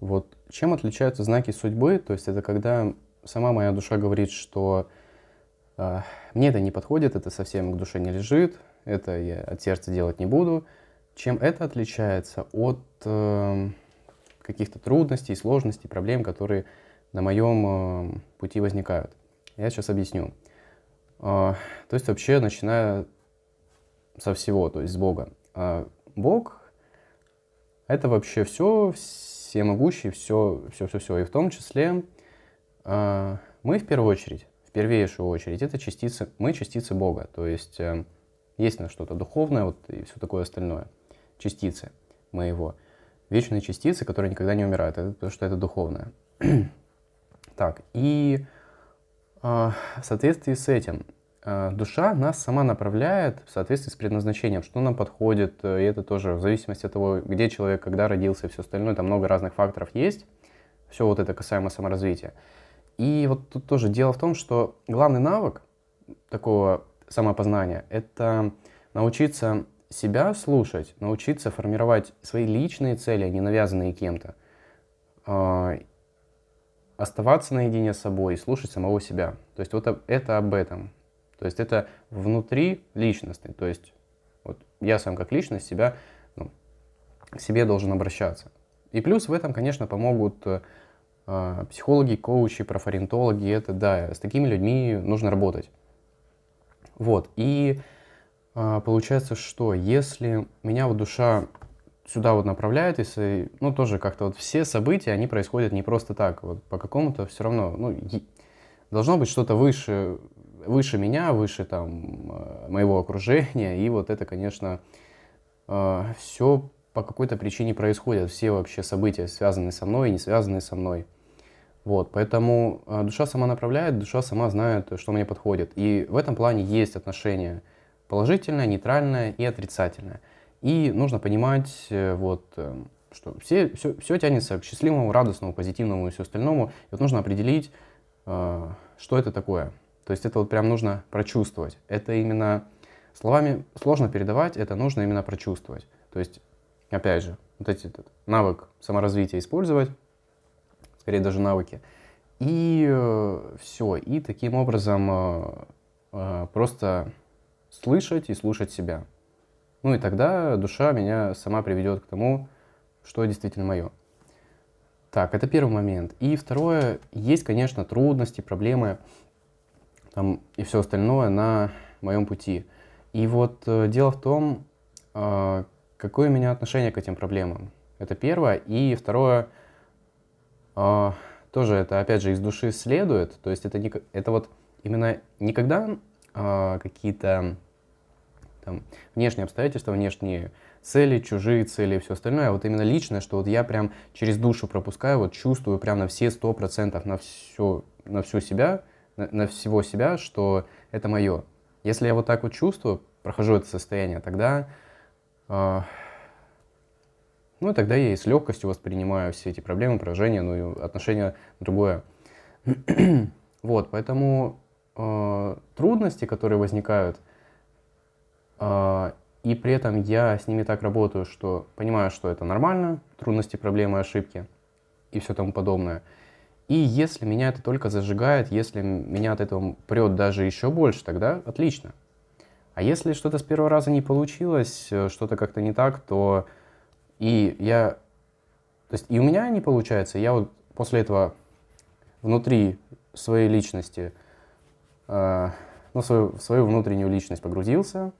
Вот чем отличаются знаки судьбы? То есть это когда сама моя душа говорит, что э, мне это не подходит, это совсем к душе не лежит, это я от сердца делать не буду. Чем это отличается от э, каких-то трудностей, сложностей, проблем, которые на моем э, пути возникают? Я сейчас объясню. Э, то есть вообще начиная со всего, то есть с Бога. Э, Бог — это вообще все, все всемогущий, все, все, все, все. И в том числе э, мы в первую очередь, в первейшую очередь, это частицы, мы частицы Бога. То есть э, есть на что-то духовное вот, и все такое остальное. Частицы моего. Вечные частицы, которые никогда не умирают, это потому что это духовное. так, и э, в соответствии с этим Э, душа нас сама направляет в соответствии с предназначением, что нам подходит, э, и это тоже в зависимости от того, где человек, когда родился и все остальное, там много разных факторов есть, все вот это касаемо саморазвития. И вот тут тоже дело в том, что главный навык такого самопознания – это научиться себя слушать, научиться формировать свои личные цели, не навязанные кем-то, э, оставаться наедине с собой и слушать самого себя. То есть вот это об этом. То есть это внутри личностный. То есть вот я сам как личность себя ну, к себе должен обращаться. И плюс в этом, конечно, помогут э, а, психологи, коучи, профориентологи. Это да, с такими людьми нужно работать. Вот. И э, получается, что если меня вот душа сюда вот направляет, если, э, ну, тоже как-то вот все события, они происходят не просто так, вот по какому-то все равно, ну, должно быть что-то выше выше меня, выше там э, моего окружения, и вот это, конечно, э, все по какой-то причине происходит, все вообще события, связаны со мной и не связаны со мной. Вот, поэтому э, душа сама направляет, душа сама знает, что мне подходит. И в этом плане есть отношения положительное, нейтральное и отрицательное. И нужно понимать, вот, что все, все, все тянется к счастливому, радостному, позитивному и все остальному. И вот нужно определить, что это такое. То есть это вот прям нужно прочувствовать. Это именно словами сложно передавать, это нужно именно прочувствовать. То есть, опять же, вот эти, этот навык саморазвития использовать, скорее даже навыки. И э, все. И таким образом э, э, просто слышать и слушать себя. Ну и тогда душа меня сама приведет к тому, что действительно мое. Так, это первый момент. И второе, есть, конечно, трудности, проблемы там, и все остальное на моем пути. И вот э, дело в том, э, какое у меня отношение к этим проблемам. Это первое. И второе, э, тоже это, опять же, из души следует. То есть это, не, это вот именно никогда э, а, какие-то там, внешние обстоятельства, внешние цели, чужие цели и все остальное, а вот именно личное, что вот я прям через душу пропускаю, вот чувствую прям на все сто процентов, на все, на всю себя – на, на всего себя, что это мое. Если я вот так вот чувствую, прохожу это состояние, тогда, э, ну, тогда я и с легкостью воспринимаю все эти проблемы, поражения, ну и отношения другое. вот, поэтому э, трудности, которые возникают, э, и при этом я с ними так работаю, что понимаю, что это нормально, трудности, проблемы, ошибки и все тому подобное – и если меня это только зажигает, если меня от этого прет даже еще больше, тогда отлично. А если что-то с первого раза не получилось, э, что-то как-то не так, то и я... То есть и у меня не получается, я вот после этого внутри своей личности, э, ну, свою, свою внутреннюю личность погрузился,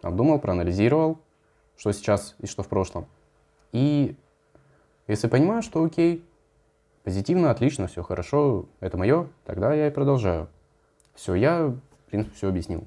обдумал, проанализировал, что сейчас и что в прошлом. И если понимаю, что окей, позитивно, отлично, все хорошо, это мое, тогда я и продолжаю. Все, я, в принципе, все объяснил.